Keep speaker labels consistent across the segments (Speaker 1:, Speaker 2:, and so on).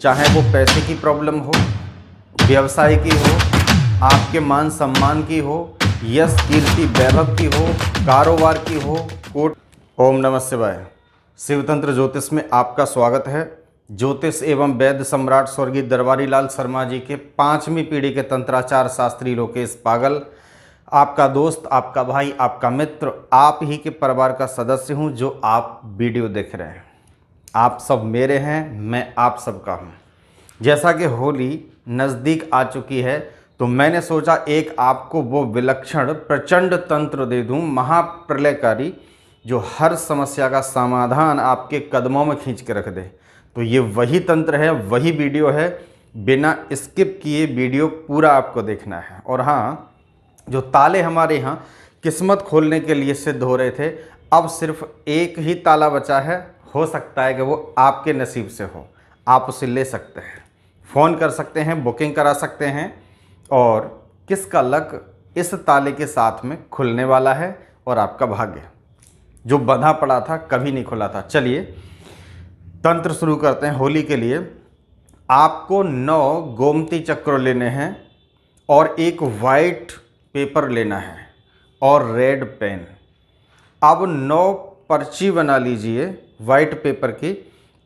Speaker 1: चाहे वो पैसे की प्रॉब्लम हो व्यवसाय की हो आपके मान सम्मान की हो यश कीर्ति वैभव की हो कारोबार की हो कोट ओम नमः शिवाय शिवतंत्र ज्योतिष में आपका स्वागत है ज्योतिष एवं वैद्य सम्राट स्वर्गीय दरबारी लाल शर्मा जी के पाँचवीं पीढ़ी के तंत्राचार शास्त्री लोकेश पागल आपका दोस्त आपका भाई आपका मित्र आप ही के परिवार का सदस्य हूँ जो आप वीडियो देख रहे हैं आप सब मेरे हैं मैं आप सबका हूँ जैसा कि होली नज़दीक आ चुकी है तो मैंने सोचा एक आपको वो विलक्षण प्रचंड तंत्र दे दूँ महाप्रलयकारी जो हर समस्या का समाधान आपके कदमों में खींच के रख दे तो ये वही तंत्र है वही वीडियो है बिना स्किप किए वीडियो पूरा आपको देखना है और हाँ जो ताले हमारे यहाँ किस्मत खोलने के लिए सिद्ध हो रहे थे अब सिर्फ एक ही ताला बचा है हो सकता है कि वो आपके नसीब से हो आप उसे ले सकते हैं फ़ोन कर सकते हैं बुकिंग करा सकते हैं और किसका लक इस ताले के साथ में खुलने वाला है और आपका भाग्य जो बंधा पड़ा था कभी नहीं खुला था चलिए तंत्र शुरू करते हैं होली के लिए आपको नौ गोमती चक्र लेने हैं और एक वाइट पेपर लेना है और रेड पेन अब नौ पर्ची बना लीजिए वाइट पेपर की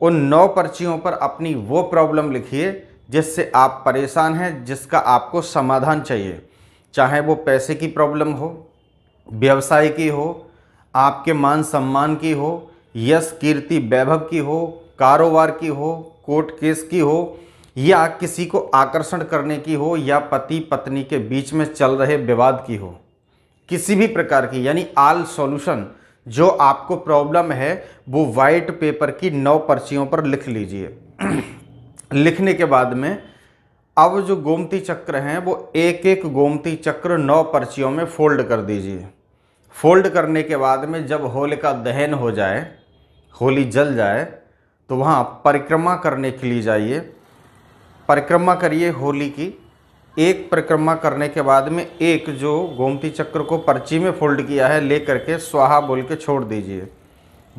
Speaker 1: उन नौ पर्चियों पर अपनी वो प्रॉब्लम लिखिए जिससे आप परेशान हैं जिसका आपको समाधान चाहिए चाहे वो पैसे की प्रॉब्लम हो व्यवसाय की हो आपके मान सम्मान की हो यश कीर्ति वैभव की हो कारोबार की हो कोर्ट केस की हो या किसी को आकर्षण करने की हो या पति पत्नी के बीच में चल रहे विवाद की हो किसी भी प्रकार की यानी आल सॉल्यूशन जो आपको प्रॉब्लम है वो वाइट पेपर की नौ पर्चियों पर लिख लीजिए लिखने के बाद में अब जो गोमती चक्र हैं वो एक एक गोमती चक्र नौ पर्चियों में फोल्ड कर दीजिए फोल्ड करने के बाद में जब होलिका दहन हो जाए होली जल जाए तो वहाँ परिक्रमा करने के लिए जाइए परिक्रमा करिए होली की एक परिक्रमा करने के बाद में एक जो गोमती चक्र को पर्ची में फोल्ड किया है ले करके स्वाहा बोल के छोड़ दीजिए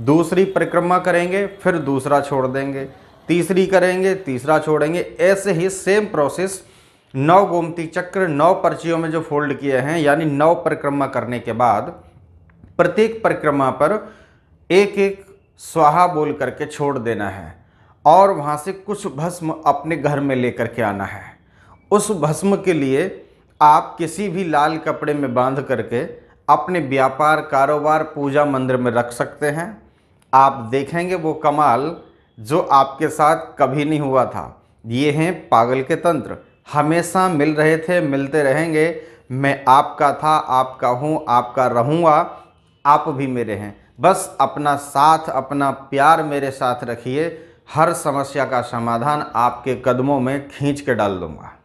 Speaker 1: दूसरी परिक्रमा करेंगे फिर दूसरा छोड़ देंगे तीसरी करेंगे तीसरा छोड़ेंगे ऐसे ही सेम प्रोसेस नौ गोमती चक्र नौ पर्चियों में जो फोल्ड किए हैं यानी नौ परिक्रमा करने के बाद प्रत्येक परिक्रमा पर एक एक स्वाहा बोल करके छोड़ देना है और वहाँ से कुछ भस्म अपने घर में लेकर के आना है उस भस्म के लिए आप किसी भी लाल कपड़े में बांध करके अपने व्यापार कारोबार पूजा मंदिर में रख सकते हैं आप देखेंगे वो कमाल जो आपके साथ कभी नहीं हुआ था ये हैं पागल के तंत्र हमेशा मिल रहे थे मिलते रहेंगे मैं आपका था आपका हूँ आपका रहूँगा आप भी मेरे हैं बस अपना साथ अपना प्यार मेरे साथ रखिए हर समस्या का समाधान आपके कदमों में खींच के डाल दूँगा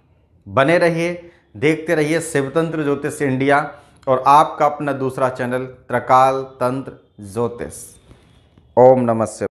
Speaker 1: बने रहिए देखते रहिए शिवतंत्र ज्योतिष इंडिया और आपका अपना दूसरा चैनल त्रकाल तंत्र ज्योतिष ओम नमस्ते